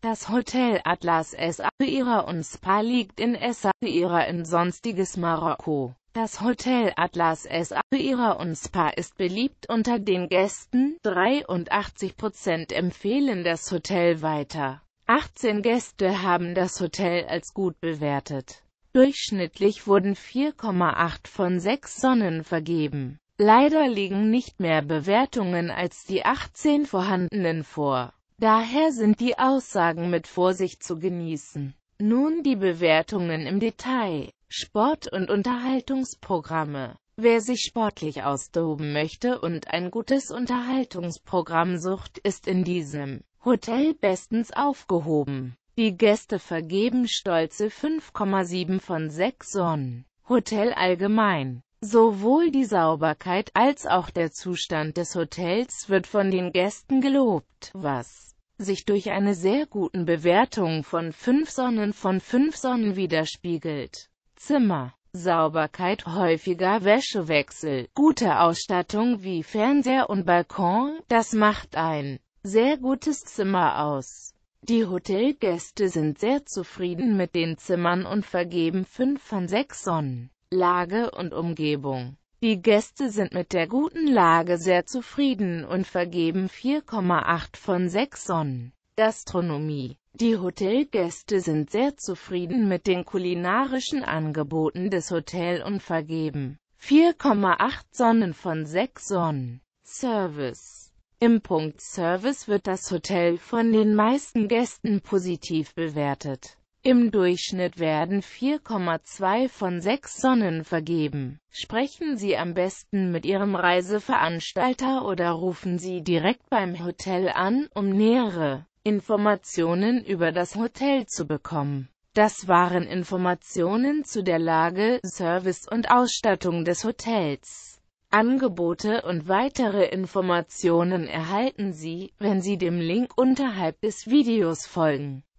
Das Hotel Atlas S. Ira und Spa liegt in S. Ira in sonstiges Marokko. Das Hotel Atlas S. Ira und Spa ist beliebt unter den Gästen, 83% empfehlen das Hotel weiter. 18 Gäste haben das Hotel als gut bewertet. Durchschnittlich wurden 4,8 von 6 Sonnen vergeben. Leider liegen nicht mehr Bewertungen als die 18 vorhandenen vor. Daher sind die Aussagen mit Vorsicht zu genießen. Nun die Bewertungen im Detail. Sport- und Unterhaltungsprogramme. Wer sich sportlich austoben möchte und ein gutes Unterhaltungsprogramm sucht, ist in diesem Hotel bestens aufgehoben. Die Gäste vergeben stolze 5,7 von 6 Sonnen. Hotel allgemein. Sowohl die Sauberkeit als auch der Zustand des Hotels wird von den Gästen gelobt, was sich durch eine sehr guten Bewertung von 5 Sonnen von 5 Sonnen widerspiegelt. Zimmer Sauberkeit, häufiger Wäschewechsel, gute Ausstattung wie Fernseher und Balkon, das macht ein sehr gutes Zimmer aus. Die Hotelgäste sind sehr zufrieden mit den Zimmern und vergeben 5 von 6 Sonnen. Lage und Umgebung. Die Gäste sind mit der guten Lage sehr zufrieden und vergeben 4,8 von 6 Sonnen. Gastronomie Die Hotelgäste sind sehr zufrieden mit den kulinarischen Angeboten des Hotels und vergeben 4,8 Sonnen von 6 Sonnen. Service Im Punkt Service wird das Hotel von den meisten Gästen positiv bewertet. Im Durchschnitt werden 4,2 von 6 Sonnen vergeben. Sprechen Sie am besten mit Ihrem Reiseveranstalter oder rufen Sie direkt beim Hotel an, um nähere Informationen über das Hotel zu bekommen. Das waren Informationen zu der Lage, Service und Ausstattung des Hotels. Angebote und weitere Informationen erhalten Sie, wenn Sie dem Link unterhalb des Videos folgen.